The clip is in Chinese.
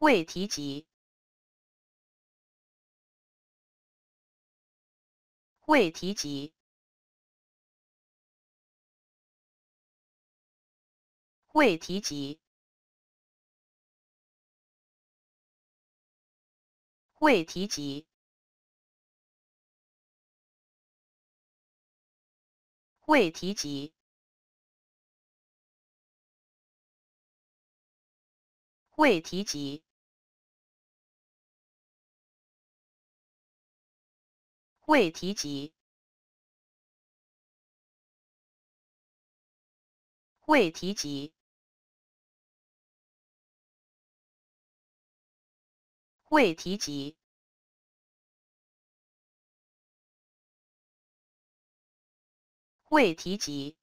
未提及，未提及，未提及，未提及，未提及。未提及，未提及，未提及，未提及。